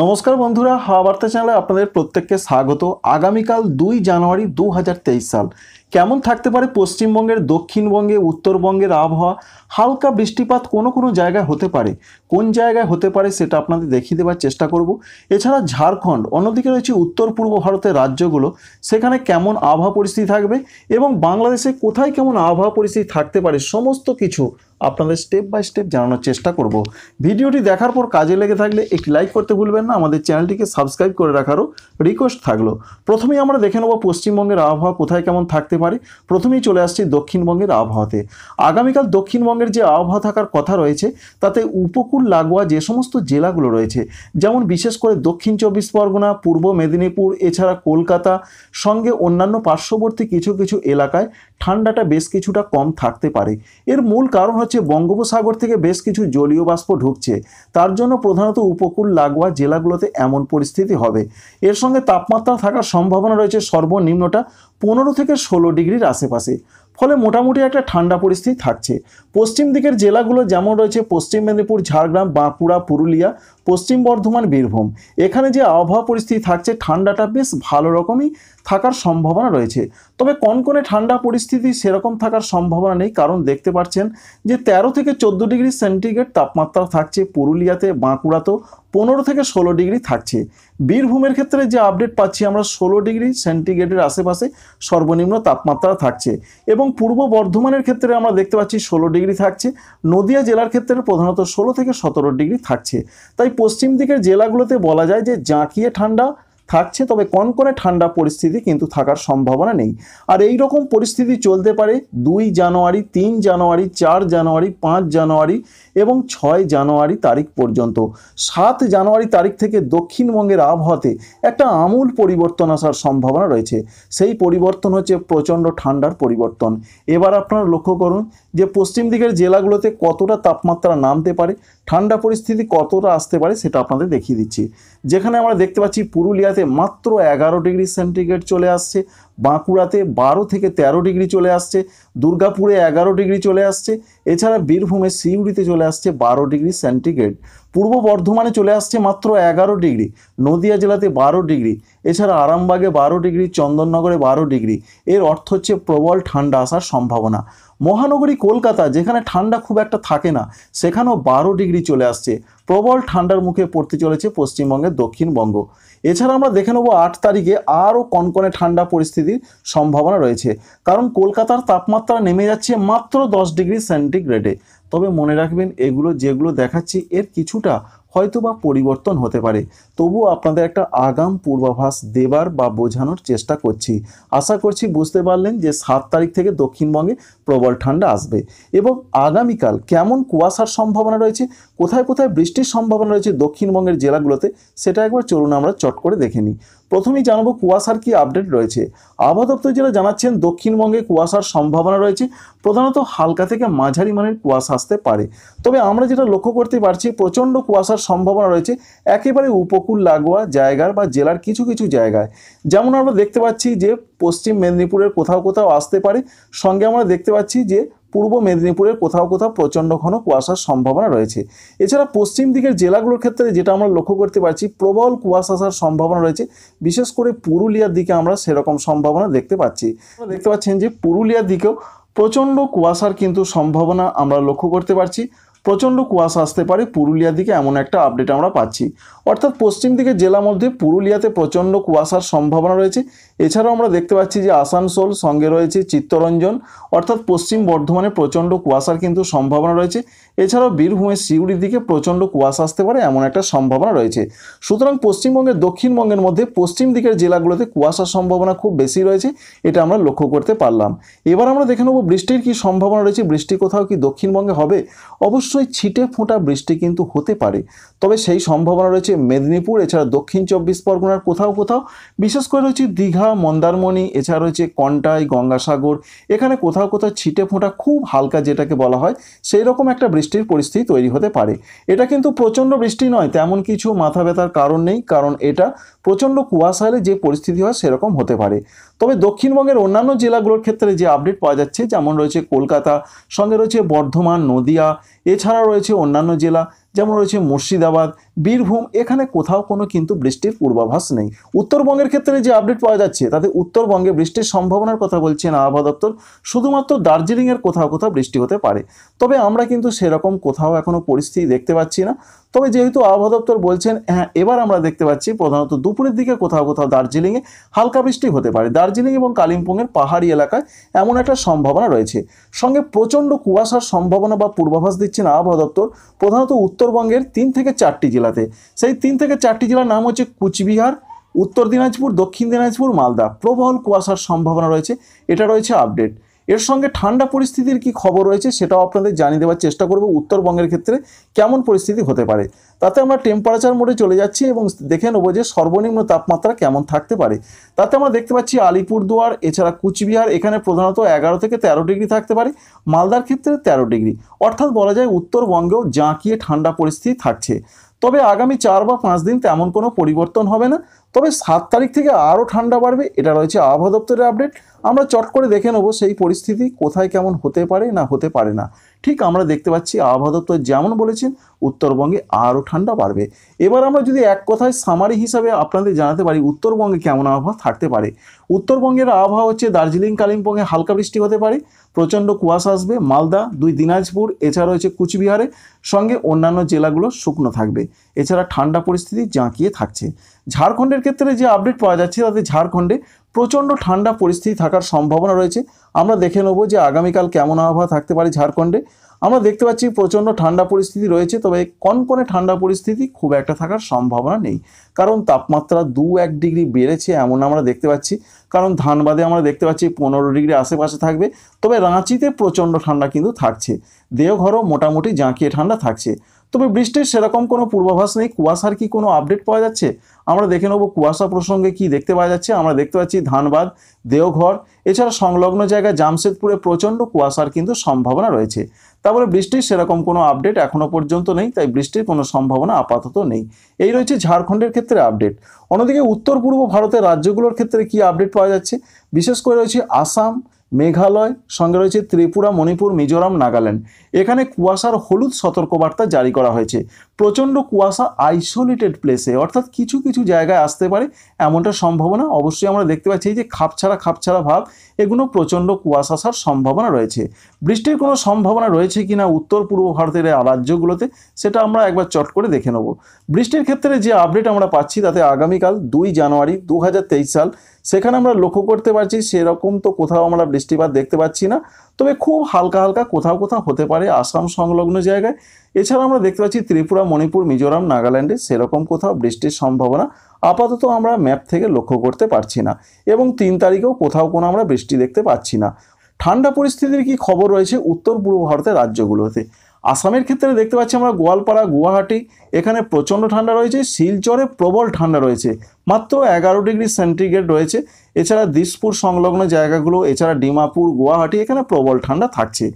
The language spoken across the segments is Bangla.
নমস্কার বন্ধুরা হাওয়া বার্তা চ্যানেলে আপনাদের প্রত্যেককে স্বাগত আগামীকাল দুই জানুয়ারি দু সাল কেমন থাকতে পারে পশ্চিমবঙ্গের দক্ষিণবঙ্গে উত্তরবঙ্গের আবহাওয়া হালকা বৃষ্টিপাত কোনো কোনো জায়গায় হতে পারে কোন জায়গায় হতে পারে সেটা আপনাদের দেখিয়ে দেওয়ার চেষ্টা করব এছাড়া ঝাড়খণ্ড অন্যদিকে রয়েছে উত্তর পূর্ব ভারতের রাজ্যগুলো সেখানে কেমন আবহাওয়া পরিস্থিতি থাকবে এবং বাংলাদেশে কোথায় কেমন আবহাওয়া পরিস্থিতি থাকতে পারে সমস্ত কিছু আপনাদের স্টেপ বাই স্টেপ জানানোর চেষ্টা করব ভিডিওটি দেখার পর কাজে লেগে থাকলে একটি লাইক করতে ভুলবেন না আমাদের চ্যানেলটিকে সাবস্ক্রাইব করে রাখারও রিকোয়েস্ট থাকলো প্রথমেই আমরা দেখে নেব পশ্চিমবঙ্গের আবহাওয়া কোথায় কেমন থাকতে পারে প্রথমেই চলে আসছি দক্ষিণবঙ্গের আবহাওয়াতে আগামীকাল দক্ষিণবঙ্গের যে আবহাওয়া থাকার কথা রয়েছে তাতে উপকূল লাগোয়া যে সমস্ত জেলাগুলো রয়েছে যেমন বিশেষ করে দক্ষিণ চব্বিশ পরগনা পূর্ব মেদিনীপুর এছাড়া কলকাতা সঙ্গে অন্যান্য পার্শ্ববর্তী কিছু কিছু এলাকায় ঠান্ডাটা বেশ কিছুটা কম থাকতে পারে এর মূল কারণ হচ্ছে হচ্ছে বঙ্গোপসাগর থেকে বেশ কিছু জলীয় বাষ্প ঢুকছে তার জন্য প্রধানত উপকূল লাগোয়া জেলাগুলোতে এমন পরিস্থিতি হবে এর সঙ্গে তাপমাত্রা থাকার সম্ভাবনা রয়েছে সর্বনিম্নটা পনেরো থেকে ষোলো ডিগ্রির আশেপাশে ফলে মোটামুটি একটা ঠান্ডা পরিস্থিতি থাকছে পশ্চিম দিকের জেলাগুলো যেমন রয়েছে পশ্চিম মেদিনীপুর ঝাড়গ্রাম বাঁকুড়া পুরুলিয়া পশ্চিম বর্ধমান বীরভূম এখানে যে আবহাওয়া পরিস্থিতি থাকছে ঠান্ডাটা বেশ ভালো রকমই থাকার সম্ভাবনা রয়েছে তবে কনকনে ঠান্ডা পরিস্থিতি সেরকম থাকার সম্ভাবনা নেই কারণ দেখতে পাচ্ছেন যে ১৩ থেকে চোদ্দো ডিগ্রি সেন্টিগ্রেড তাপমাত্রা থাকছে পুরুলিয়াতে বাঁকুড়াতেও পনেরো থেকে ষোলো ডিগ্রি থাকছে বীরভূমের ক্ষেত্রে যে আপডেট পাচ্ছি আমরা ষোলো ডিগ্রি সেন্টিগ্রেডের আশেপাশে সর্বনিম্ন তাপমাত্রা থাকছে এবং পূর্ব বর্ধমানের ক্ষেত্রে আমরা দেখতে পাচ্ছি ষোলো ডিগ্রি থাকছে নদিয়া জেলার ক্ষেত্রে প্রধানত ষোলো থেকে সতেরো ডিগ্রি থাকছে তাই পশ্চিম দিকের জেলাগুলোতে বলা যায় যে জাঁকিয়ে ঠান্ডা থাকছে তবে কনকনে ঠান্ডা পরিস্থিতি কিন্তু থাকার সম্ভাবনা নেই আর এই রকম পরিস্থিতি চলতে পারে দুই জানুয়ারি তিন জানুয়ারি চার জানুয়ারি পাঁচ জানুয়ারি এবং ছয় জানুয়ারি তারিখ পর্যন্ত সাত জানুয়ারি তারিখ থেকে দক্ষিণবঙ্গের আবহাওয়াতে একটা আমূল পরিবর্তন আসার সম্ভাবনা রয়েছে সেই পরিবর্তন হচ্ছে প্রচণ্ড ঠান্ডার পরিবর্তন এবার আপনারা লক্ষ্য করুন যে পশ্চিম দিকের জেলাগুলোতে কতটা তাপমাত্রা নামতে পারে ঠান্ডা পরিস্থিতি কতটা আসতে পারে সেটা আপনাদের দেখিয়ে দিচ্ছি যেখানে আমরা দেখতে পাচ্ছি পুরুলিয়াতে কলকাতাতে মাত্র এগারো ডিগ্রি সেন্টিগ্রেড চলে আসছে বাঁকুড়াতে বারো থেকে ১৩ ডিগ্রি চলে আসছে দুর্গাপুরে এগারো ডিগ্রি চলে আসছে এছাড়া বীরভূমে সিউড়িতে চলে আসছে বারো ডিগ্রি সেন্টিগ্রেড পূর্ব বর্ধমানে চলে আসছে মাত্র এগারো ডিগ্রি নদিয়া জেলাতে বারো ডিগ্রি এছাড়া আরামবাগে বারো ডিগ্রি চন্দননগরে বারো ডিগ্রি এর অর্থ হচ্ছে প্রবল ঠান্ডা আসার সম্ভাবনা মহানগরী কলকাতা যেখানে ঠান্ডা খুব একটা থাকে না সেখানেও বারো ডিগ্রি চলে আসছে প্রবল ঠান্ডার মুখে পড়তে চলেছে পশ্চিমবঙ্গের দক্ষিণবঙ্গ এছাড়া আমরা দেখে নেব আট তারিখে আরও কনকনে ঠান্ডা পরিস্থিতির সম্ভাবনা রয়েছে কারণ কলকাতার তাপমাত্রা নেমে যাচ্ছে মাত্র দশ ডিগ্রি সেন্টিগ্রেডে তবে মনে রাখবেন এগুলো যেগুলো দেখাচ্ছি এর কিছুটা হয়তো বা পরিবর্তন হতে পারে তবুও আপনাদের একটা আগাম পূর্বাভাস দেবার বা বোঝানোর চেষ্টা করছি আশা করছি বুঝতে পারলেন যে সাত তারিখ থেকে দক্ষিণবঙ্গে প্রবল ঠান্ডা আসবে এবং আগামীকাল কেমন কুয়াশার সম্ভাবনা রয়েছে কোথায় কোথায় বৃষ্টির সম্ভাবনা রয়েছে দক্ষিণবঙ্গের জেলাগুলোতে সেটা একবার চলুন আমরা চট করে দেখে নিই প্রথমেই জানাবো কুয়াশার কি আপডেট রয়েছে আবহাওয়া দপ্তর যেটা জানাচ্ছেন দক্ষিণবঙ্গে কুয়াশার সম্ভাবনা রয়েছে প্রধানত হালকা থেকে মাঝারি মানের কুয়াশা আসতে পারে তবে আমরা যেটা লক্ষ্য করতে পারছি প্রচণ্ড কুয়াশার সম্ভাবনা রয়েছে একেবারে উপকূল লাগোয়া জায়গার বা জেলার কিছু কিছু জায়গায় যেমন আমরা দেখতে পাচ্ছি যে পশ্চিম মেদিনীপুরের কোথাও কোথাও আসতে পারে সঙ্গে আমরা দেখতে পাচ্ছি যে পূর্ব মেদিনীপুরের কোথাও কোথাও প্রচণ্ড ঘন কুয়াশার সম্ভাবনা রয়েছে এছাড়া পশ্চিম দিকের জেলাগুলোর ক্ষেত্রে যেটা আমরা লক্ষ্য করতে পারছি প্রবল কুয়াশা আসার সম্ভাবনা রয়েছে বিশেষ করে পুরুলিয়ার দিকে আমরা সেরকম সম্ভাবনা দেখতে পাচ্ছি দেখতে পাচ্ছেন যে পুরুলিয়ার দিকেও প্রচণ্ড কুয়াশার কিন্তু সম্ভাবনা আমরা লক্ষ্য করতে পারছি প্রচণ্ড কুয়াশা আসতে পারে পুরুলিয়ার দিকে এমন একটা আপডেট আমরা পাচ্ছি অর্থাৎ পশ্চিম দিকে জেলা মধ্যে পুরুলিয়াতে প্রচণ্ড কুয়াশার সম্ভাবনা রয়েছে এছাড়াও আমরা দেখতে পাচ্ছি যে আসানসোল সঙ্গে রয়েছে চিত্তরঞ্জন অর্থাৎ পশ্চিম বর্ধমানে প্রচণ্ড কুয়াশার কিন্তু সম্ভাবনা রয়েছে এছাড়াও বীরভূমের শিউড়ির দিকে প্রচণ্ড কুয়াশা আসতে পারে এমন একটা সম্ভাবনা রয়েছে সুতরাং পশ্চিমবঙ্গের দক্ষিণবঙ্গের মধ্যে পশ্চিম দিকের জেলাগুলোতে কুয়াশার সম্ভাবনা খুব বেশি রয়েছে এটা আমরা লক্ষ্য করতে পারলাম এবার আমরা দেখে নেব বৃষ্টির কি সম্ভাবনা রয়েছে বৃষ্টি কোথাও কি দক্ষিণবঙ্গে হবে অবশ্যই ছিটে ফোঁটা বৃষ্টি কিন্তু হতে পারে তবে সেই সম্ভাবনা রয়েছে মেদিনীপুর এছাড়া দক্ষিণ চব্বিশ পরগনার কোথাও কোথাও বিশেষ করে রয়েছে দীঘা মন্দারমণি এছাড়া রয়েছে কন্টাই গঙ্গাসাগর এখানে কোথাও কোথাও ছিটে ফোঁটা খুব হালকা যেটাকে বলা হয় সেই রকম একটা বৃষ্টির পরিস্থিতি তৈরি হতে পারে এটা কিন্তু প্রচণ্ড বৃষ্টি নয় তেমন কিছু মাথা ব্যথার কারণ নেই কারণ এটা প্রচণ্ড কুয়াশা হলে যে পরিস্থিতি হয় সেরকম হতে পারে তবে দক্ষিণবঙ্গের অন্যান্য জেলাগুলোর ক্ষেত্রে যে আপডেট পাওয়া যাচ্ছে যেমন রয়েছে কলকাতা সঙ্গে রয়েছে বর্ধমান নদিয়া এছাড়া রয়েছে অন্যান্য জেলা যেমন রয়েছে মুর্শিদাবাদ বীরভূম এখানে কোথাও কোনো কিন্তু বৃষ্টির পূর্বাভাস নেই উত্তরবঙ্গের ক্ষেত্রে যে আপডেট পাওয়া যাচ্ছে তাতে উত্তরবঙ্গে বৃষ্টির সম্ভাবনার কথা বলছেন আবহাওয়া দপ্তর শুধুমাত্র দার্জিলিংয়ের কোথাও কোথাও বৃষ্টি হতে পারে তবে আমরা কিন্তু সেরকম কোথাও এখনও পরিস্থিতি দেখতে পাচ্ছি না তবে যেহেতু আবহাওয়া দপ্তর বলছেন হ্যাঁ এবার আমরা দেখতে পাচ্ছি প্রধানত দুপুরের দিকে কোথাও কোথাও দার্জিলিংয়ে হালকা বৃষ্টি হতে পারে দার্জিলিং এবং কালিম্পংয়ের পাহাড়ি এলাকায় এমন একটা সম্ভাবনা রয়েছে সঙ্গে প্রচণ্ড কুয়াশার সম্ভাবনা বা পূর্বাভাস দিচ্ছেন আবহাওয়া দপ্তর প্রধানত উত্তর উত্তরবঙ্গের তিন থেকে চারটি জেলাতে সেই তিন থেকে চারটি জেলার নাম হচ্ছে কুচবিহার উত্তর দিনাজপুর দক্ষিণ দিনাজপুর মালদা প্রবল কুয়াশার সম্ভাবনা রয়েছে এটা রয়েছে আপডেট এর সঙ্গে ঠান্ডা পরিস্থিতির কি খবর রয়েছে সেটাও আপনাদের জানিয়ে দেওয়ার চেষ্টা করব উত্তরবঙ্গের ক্ষেত্রে কেমন পরিস্থিতি হতে পারে তাতে আমরা টেম্পারেচার মোডে চলে যাচ্ছি এবং দেখে নেবো যে সর্বনিম্ন তাপমাত্রা কেমন থাকতে পারে তাতে আমরা দেখতে পাচ্ছি আলিপুরদুয়ার এছাড়া কুচবিহার এখানে প্রধানত এগারো থেকে তেরো ডিগ্রি থাকতে পারে মালদার ক্ষেত্রে তেরো ডিগ্রি অর্থাৎ বলা যায় উত্তরবঙ্গেও জাঁকিয়ে ঠান্ডা পরিস্থিতি থাকছে তবে আগামী চার বা পাঁচ দিন তেমন কোনো পরিবর্তন হবে না তবে সাত তারিখ থেকে আরও ঠান্ডা বাড়বে এটা রয়েছে আবহাওয়া দপ্তরের আপডেট আমরা চট করে দেখে নেবো সেই পরিস্থিতি কোথায় কেমন হতে পারে না হতে পারে না ঠিক আমরা দেখতে পাচ্ছি আবহাওয়া দপ্তর যেমন বলেছেন উত্তরবঙ্গে আরও ঠান্ডা বাড়বে এবার আমরা যদি এক কথায় সামারি হিসাবে আপনাদের জানাতে পারি উত্তরবঙ্গে কেমন আবহাওয়া থাকতে পারে উত্তরবঙ্গের আবহাওয়া হচ্ছে দার্জিলিং কালিম্পংয়ে হালকা বৃষ্টি হতে পারে প্রচণ্ড কুয়াশা আসবে মালদা দুই দিনাজপুর এছাড়া রয়েছে কুচবিহারে সঙ্গে অন্যান্য জেলাগুলো শুকনো থাকবে এছাড়া ঠান্ডা পরিস্থিতি জাঁকিয়ে থাকছে ঝাড়খণ্ডের ক্ষেত্রে যে আপডেট পাওয়া যাচ্ছে তাতে ঝাড়খণ্ডে প্রচণ্ড ঠান্ডা পরিস্থিতি থাকার সম্ভাবনা রয়েছে আমরা দেখে নেব যে আগামীকাল কেমন আবহাওয়া থাকতে পারে ঝাড়খণ্ডে আমরা দেখতে পাচ্ছি প্রচণ্ড ঠান্ডা পরিস্থিতি রয়েছে তবে কনকনে ঠান্ডা পরিস্থিতি খুব একটা থাকার সম্ভাবনা নেই কারণ তাপমাত্রা দু এক ডিগ্রি বেড়েছে এমন আমরা দেখতে পাচ্ছি কারণ ধানবাদে আমরা দেখতে পাচ্ছি পনেরো ডিগ্রি আশেপাশে থাকবে তবে রাঁচিতে প্রচণ্ড ঠান্ডা কিন্তু থাকছে দেহঘরও মোটামুটি জাঁকিয়ে ঠান্ডা থাকছে তবে বৃষ্টির সেরকম কোনো পূর্বাভাস নেই কুয়াশার কি কোনো আপডেট পাওয়া যাচ্ছে আমরা দেখে নেব কুয়াশা প্রসঙ্গে কি দেখতে পাওয়া যাচ্ছে আমরা দেখতে পাচ্ছি ধানবাদ দেওঘর এছাড়া সংলগ্ন জায়গায় জামশেদপুরে প্রচণ্ড কুয়াশার কিন্তু সম্ভাবনা রয়েছে তারপরে বৃষ্টির সেরকম কোনো আপডেট এখনও পর্যন্ত নেই তাই বৃষ্টির কোনো সম্ভাবনা আপাতত নেই এই রয়েছে ঝাড়খণ্ডের ক্ষেত্রে আপডেট অন্যদিকে উত্তর পূর্ব ভারতের রাজ্যগুলোর ক্ষেত্রে কি আপডেট পাওয়া যাচ্ছে বিশেষ করে রয়েছে আসাম মেঘালয় সঙ্গে রয়েছে ত্রিপুরা মণিপুর মিজোরাম নাগাল্যান্ড এখানে কুয়াশার হলুদ সতর্কবার্তা জারি করা হয়েছে প্রচণ্ড কুয়াশা আইসোলেটেড প্লেসে অর্থাৎ কিছু কিছু জায়গায় আসতে পারে এমনটা সম্ভাবনা অবশ্যই আমরা দেখতে পাচ্ছি যে খাপছাড়া খাপছাড়া ভাব এগুলো প্রচণ্ড কুয়াশা আসার সম্ভাবনা রয়েছে বৃষ্টির কোনো সম্ভাবনা রয়েছে কি না উত্তর পূর্ব ভারতের রাজ্যগুলোতে সেটা আমরা একবার চট করে দেখে নেব বৃষ্টির ক্ষেত্রে যে আপডেট আমরা পাচ্ছি তাতে আগামীকাল দুই জানুয়ারি দু সাল সেখানে আমরা লক্ষ্য করতে পারছি সেরকম তো কোথাও আমরা বৃষ্টিপাত দেখতে পাচ্ছি না তবে খুব হালকা হালকা কোথাও কোথাও হতে পারে আসাম সংলগ্ন জায়গায় এছাড়া আমরা দেখতে পাচ্ছি ত্রিপুরা মণিপুর মিজোরাম নাগাল্যান্ডে সেরকম কোথাও বৃষ্টির সম্ভাবনা আপাতত আমরা ম্যাপ থেকে লক্ষ্য করতে পারছি না এবং তিন তারিখেও কোথাও কোনো আমরা বৃষ্টি দেখতে পাচ্ছি না ঠান্ডা পরিস্থিতির কি খবর রয়েছে উত্তর পূর্ব ভারতের রাজ্যগুলোতে আসামের ক্ষেত্রে দেখতে পাচ্ছি আমরা গোয়ালপাড়া গুয়াহাটি এখানে প্রচণ্ড ঠান্ডা রয়েছে শিলচরে প্রবল ঠান্ডা রয়েছে মাত্র এগারো ডিগ্রি সেন্টিগ্রেড রয়েছে এছাড়া দিসপুর সংলগ্ন জায়গাগুলো এছাড়া ডিমাপুর গুয়াহাটি এখানে প্রবল ঠান্ডা থাকছে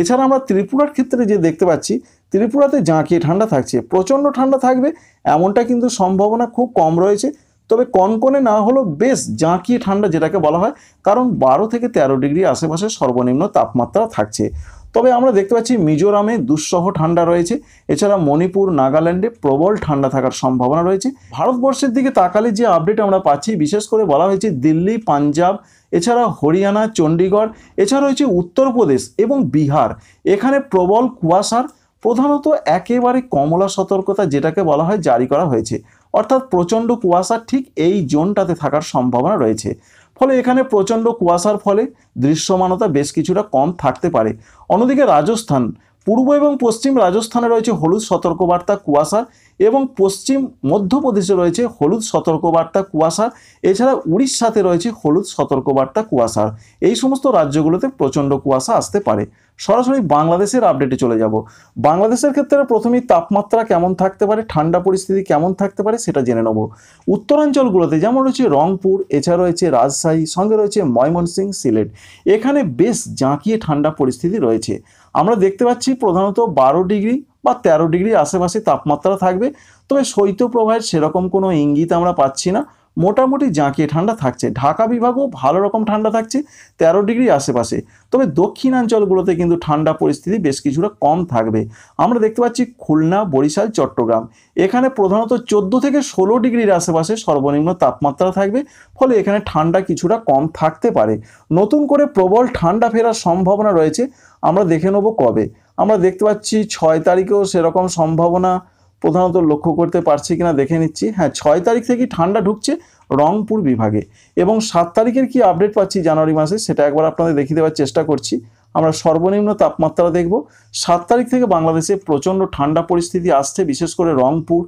এছাড়া আমরা ত্রিপুরার ক্ষেত্রে যে দেখতে পাচ্ছি ত্রিপুরাতে জাঁকিয়ে ঠান্ডা থাকছে প্রচণ্ড ঠান্ডা থাকবে এমনটা কিন্তু সম্ভাবনা খুব কম রয়েছে তবে কনকনে না হলেও বেশ জাঁকিয়ে ঠান্ডা যেটাকে বলা হয় কারণ বারো থেকে ১৩ ডিগ্রি আশেপাশে সর্বনিম্ন তাপমাত্রা থাকছে তবে আমরা দেখতে পাচ্ছি মিজোরামে দুঃসহ ঠান্ডা রয়েছে এছাড়া মণিপুর নাগাল্যান্ডে প্রবল ঠান্ডা থাকার সম্ভাবনা রয়েছে ভারতবর্ষের দিকে তাকালে যে আপডেট আমরা পাচ্ছি বিশেষ করে বলা হয়েছে দিল্লি পাঞ্জাব এছাড়া হরিয়ানা চণ্ডীগড় এছাড়া রয়েছে উত্তরপ্রদেশ এবং বিহার এখানে প্রবল কুয়াশার প্রধানত একেবারে কমলা সতর্কতা যেটাকে বলা হয় জারি করা হয়েছে অর্থাৎ প্রচণ্ড কুয়াশা ঠিক এই জোনটাতে থাকার সম্ভাবনা রয়েছে ফলে এখানে প্রচণ্ড কুয়াশার ফলে দৃশ্যমানতা বেশ কিছুটা কম থাকতে পারে অন্যদিকে রাজস্থান পূর্ব এবং পশ্চিম রাজস্থানে রয়েছে হলুদ সতর্কবার্তা কুয়াশা এবং পশ্চিম মধ্যপ্রদেশে রয়েছে হলুদ সতর্কবার্তা কুয়াশা এছাড়া উড়িষ্যাতে রয়েছে হলুদ সতর্কবার্তা কুয়াশা এই সমস্ত রাজ্যগুলোতে প্রচণ্ড কুয়াশা আসতে পারে সরাসরি বাংলাদেশের আপডেটে চলে যাব বাংলাদেশের ক্ষেত্রে প্রথমেই তাপমাত্রা কেমন থাকতে পারে ঠান্ডা পরিস্থিতি কেমন থাকতে পারে সেটা জেনে নেব উত্তরাঞ্চলগুলোতে যেমন রয়েছে রংপুর এছাড়া রয়েছে রাজশাহী সঙ্গে রয়েছে ময়মনসিং সিলেট এখানে বেশ জাঁকিয়ে ঠান্ডা পরিস্থিতি রয়েছে আমরা দেখতে পাচ্ছি প্রধানত বারো ডিগ্রি বা তেরো ডিগ্রির আশেপাশে তাপমাত্রা থাকবে তবে শৈত্যপ্রবাহের সেরকম কোনো ইঙ্গিত আমরা পাচ্ছি না মোটামুটি জাঁকিয়ে ঠান্ডা থাকছে ঢাকা বিভাগও ভালো রকম ঠান্ডা থাকছে তেরো ডিগ্রি আশেপাশে তবে দক্ষিণাঞ্চলগুলোতে কিন্তু ঠান্ডা পরিস্থিতি বেশ কিছুটা কম থাকবে আমরা দেখতে পাচ্ছি খুলনা বরিশাল চট্টগ্রাম এখানে প্রধানত চোদ্দো থেকে ষোলো ডিগ্রির আশেপাশে সর্বনিম্ন তাপমাত্রা থাকবে ফলে এখানে ঠান্ডা কিছুটা কম থাকতে পারে নতুন করে প্রবল ঠান্ডা ফেরার সম্ভাবনা রয়েছে আমরা দেখে নেব কবে আমরা দেখতে পাচ্ছি ছয় তারিখেও সেরকম সম্ভাবনা প্রধানত লক্ষ্য করতে পারছি কিনা দেখে নিচ্ছি হ্যাঁ ছয় তারিখ থেকে ঠান্ডা ঢুকছে রংপুর বিভাগে এবং সাত তারিখের কি আপডেট পাচ্ছি জানুয়ারি মাসে সেটা একবার আপনাদের দেখিয়ে দেওয়ার চেষ্টা করছি আমরা সর্বনিম্ন তাপমাত্রা দেখব সাত তারিখ থেকে বাংলাদেশে প্রচণ্ড ঠান্ডা পরিস্থিতি আসছে বিশেষ করে রংপুর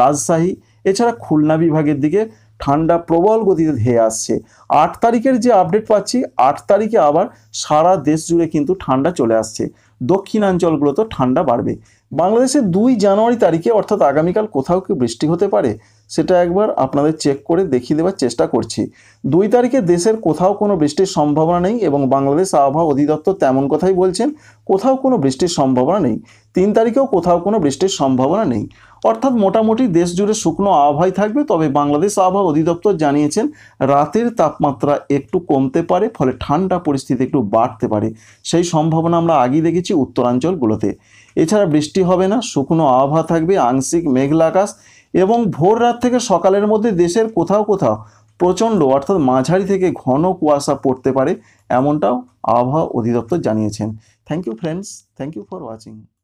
রাজশাহী এছাড়া খুলনা বিভাগের দিকে ঠান্ডা প্রবল গতিতে ধেয়ে আসছে আট তারিখের যে আপডেট পাচ্ছি আট তারিখে আবার সারা দেশ জুড়ে কিন্তু ঠান্ডা চলে আসছে দক্ষিণাঞ্চলগুলোতে ঠান্ডা বাড়বে বাংলাদেশে দুই জানুয়ারি তারিখে অর্থাৎ আগামীকাল কোথাও কি বৃষ্টি হতে পারে সেটা একবার আপনাদের চেক করে দেখিয়ে দেওয়ার চেষ্টা করছি দুই তারিখে দেশের কোথাও কোনো বৃষ্টির সম্ভাবনা নেই এবং বাংলাদেশ আবহাওয়া অধিদপ্তর তেমন কথাই বলছেন কোথাও কোনো বৃষ্টির সম্ভাবনা নেই তিন তারিখেও কোথাও কোনো বৃষ্টির সম্ভাবনা নেই অর্থাৎ মোটামুটি দেশ জুড়ে শুকনো আবহাওয়াই থাকবে তবে বাংলাদেশ আবহাওয়া অধিদপ্তর জানিয়েছেন রাতের তাপমাত্রা একটু কমতে পারে ফলে ঠান্ডা পরিস্থিতি একটু বাড়তে পারে সেই সম্ভাবনা আমরা আগেই দেখেছি উত্তরাঞ্চলগুলোতে এছাড়া বৃষ্টি হবে না শুকনো আবহাওয়া থাকবে আংশিক মেঘলা আকাশ এবং ভোর রাত থেকে সকালের মধ্যে দেশের কোথাও কোথাও প্রচণ্ড অর্থাৎ মাঝারি থেকে ঘন কুয়াশা পড়তে পারে এমনটাও আবহাওয়া অধিদপ্তর জানিয়েছেন thank you friends thank you for watching